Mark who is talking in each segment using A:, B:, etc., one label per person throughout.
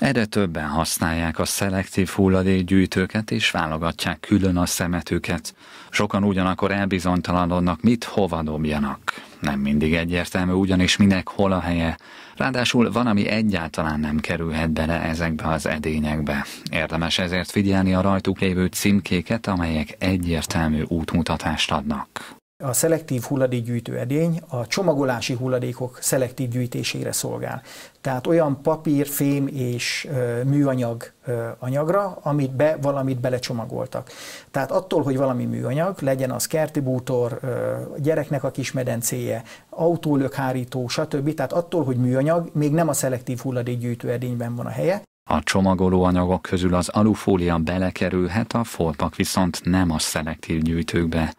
A: Egyre többen használják a szelektív hulladékgyűjtőket és válogatják külön a szemetüket. Sokan ugyanakkor elbizonytalanodnak, mit hova dobjanak. Nem mindig egyértelmű, ugyanis minek hol a helye. Ráadásul van, ami egyáltalán nem kerülhet bele ezekbe az edényekbe. Érdemes ezért figyelni a rajtuk lévő címkéket, amelyek egyértelmű útmutatást adnak.
B: A szelektív hulladékgyűjtő edény a csomagolási hulladékok szelektív gyűjtésére szolgál. Tehát olyan papír, fém és ö, műanyag ö, anyagra, amit be, valamit belecsomagoltak. Tehát attól, hogy valami műanyag, legyen az kerti bútor, ö, gyereknek a kis medencéje, autólökhárító, stb. Tehát attól, hogy műanyag, még nem a szelektív hulladékgyűjtő edényben van a helye.
A: A csomagoló anyagok közül az alufólia belekerülhet, a folpak viszont nem a szelektív gyűjtőkbe.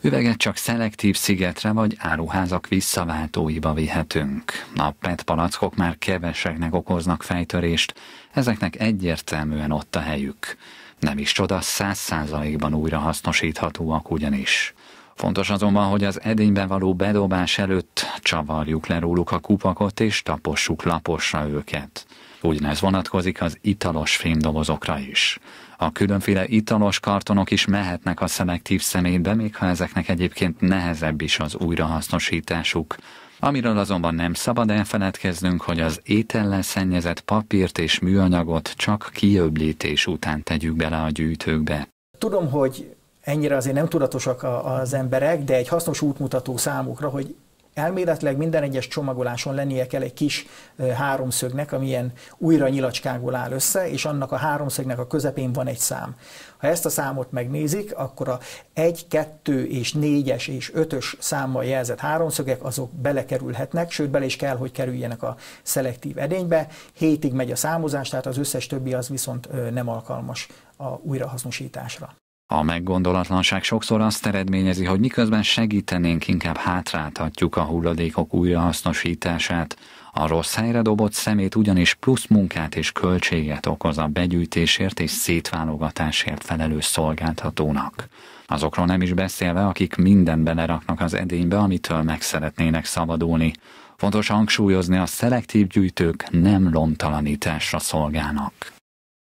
A: Üveget csak szelektív szigetre vagy áruházak visszaváltóiba vihetünk. A PET palackok már keveseknek okoznak fejtörést, ezeknek egyértelműen ott a helyük. Nem is csoda, száz százalékban újra hasznosíthatóak ugyanis. Fontos azonban, hogy az edénybe való bedobás előtt csavarjuk le róluk a kupakot és tapossuk laposra őket. Ugyanez vonatkozik az italos fémdobozokra is. A különféle italos kartonok is mehetnek a szelektív szemétbe, még ha ezeknek egyébként nehezebb is az újrahasznosításuk. Amiről azonban nem szabad elfeledkeznünk, hogy az étellel szennyezett papírt és műanyagot csak kiöblítés után tegyük bele a gyűjtőkbe.
B: Tudom, hogy ennyire azért nem tudatosak az emberek, de egy hasznos útmutató számukra, hogy elméletileg minden egyes csomagoláson lennie kell egy kis háromszögnek, amilyen újra nyilacskából áll össze, és annak a háromszögnek a közepén van egy szám. Ha ezt a számot megnézik, akkor a 1, 2 és 4-es és 5-ös számmal jelzett háromszögek azok belekerülhetnek, sőt bele is kell, hogy kerüljenek a szelektív edénybe. Hétig megy a számozás, tehát az összes többi az viszont nem alkalmas a újrahasznosításra.
A: A meggondolatlanság sokszor azt eredményezi, hogy miközben segítenénk, inkább hátráltatjuk a hulladékok újrahasznosítását. A rossz helyre dobott szemét ugyanis plusz munkát és költséget okoz a begyűjtésért és szétválogatásért felelős szolgáltatónak. Azokról nem is beszélve, akik mindent beleraknak az edénybe, amitől meg szeretnének szabadulni. Fontos hangsúlyozni, a szelektív gyűjtők nem lomtalanításra szolgálnak.